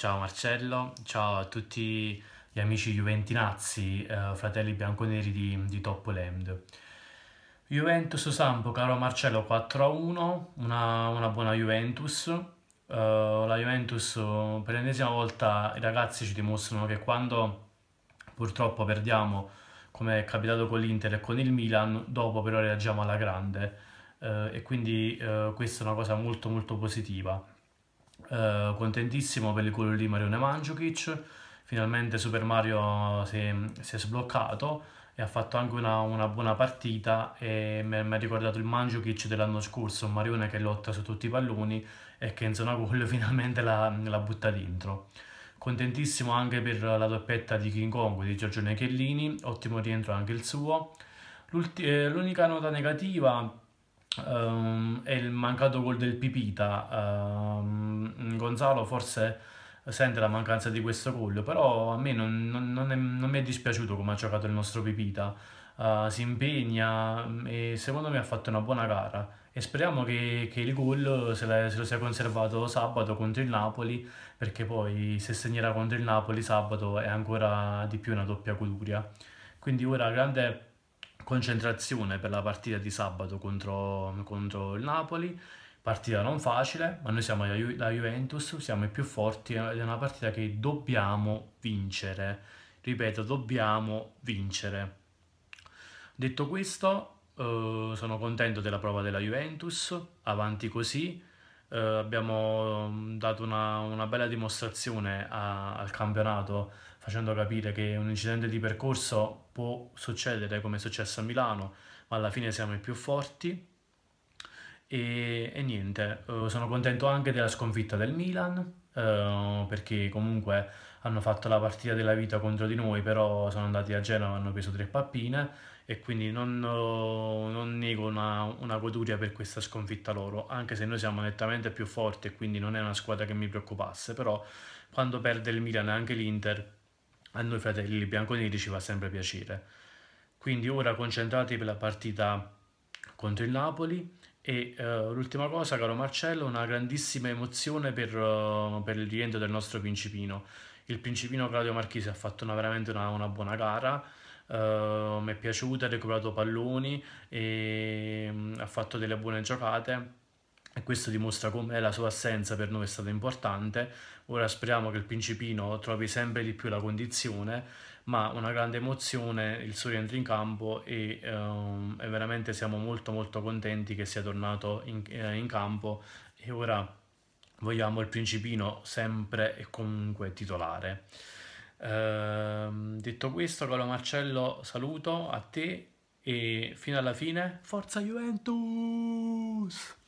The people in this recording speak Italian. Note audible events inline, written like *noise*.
Ciao Marcello, ciao a tutti gli amici juventinazzi, eh, fratelli bianconeri di, di Toppoland. Juventus Sampo, caro Marcello, 4-1, una, una buona Juventus. Eh, la Juventus per l'ennesima volta i ragazzi ci dimostrano che quando purtroppo perdiamo, come è capitato con l'Inter e con il Milan, dopo però reagiamo alla grande. Eh, e quindi eh, questa è una cosa molto molto positiva. Eh, contentissimo per il quello di Marione Mandzukic finalmente Super Mario si è, si è, sbloccato e ha fatto anche una, una buona partita e mi ha ricordato il Mandzukic dell'anno scorso Marione che lotta su tutti i palloni e che in zona gol *laughs* finalmente la, la, butta dentro contentissimo anche per la doppetta di King Kong di Giorgione Chiellini ottimo rientro anche il suo eh, L'unica nota negativa um, ehm, e il mancato gol del Pipita. Um, Gonzalo forse sente la mancanza di questo gol, però a me non, non, non, è, non mi è dispiaciuto come ha giocato il nostro Pipita. Uh, si impegna mm, e secondo me ha fatto una buona gara e speriamo che, che il gol se, se, lo sia conservato sabato contro il Napoli perché poi se segnerà contro il Napoli sabato è ancora di più una doppia goduria quindi ora grande concentrazione per la partita di sabato contro, contro il Napoli, partita non facile, ma noi siamo la, Juventus, siamo i più forti, ed è una partita che dobbiamo vincere, ripeto, dobbiamo vincere. Detto questo, eh, sono contento della prova della Juventus, avanti così, eh, abbiamo mm, dato una, una bella dimostrazione a- al campionato facendo capire che un incidente di percorso può succedere come è successo a Milano, ma alla fine siamo i più forti. E, e niente, eh, sono contento anche della sconfitta del Milan Ehm, perché comunque hanno fatto la partita della vita contro di noi, però sono andati a Genova, e hanno preso tre pappine e quindi non, non nego una, una goduria per questa sconfitta loro, anche se noi siamo nettamente più forti e quindi non è una squadra che mi preoccupasse, però quando perde il Milan e anche l'Inter, a noi fratelli bianconeri ci fa sempre piacere. Quindi ora concentrati per la partita contro il Napoli e uh, l'ultima cosa, caro Marcello, una grandissima emozione per, uh, per, il rientro del nostro principino. Il principino Claudio Marchese ha fatto una, veramente una, una, buona gara, uh, mi è piaciuta, ha recuperato palloni e um, ha fatto delle buone giocate e questo dimostra come la sua assenza per noi è stata importante. Ora speriamo che il principino trovi sempre di più la condizione, ma una grande emozione il suo rientro in campo e, ehm, e veramente siamo molto molto contenti che sia tornato in, eh, in campo e ora vogliamo il principino sempre e comunque titolare. Ehm, detto questo, caro Marcello, saluto a te e fino alla fine, forza Juventus!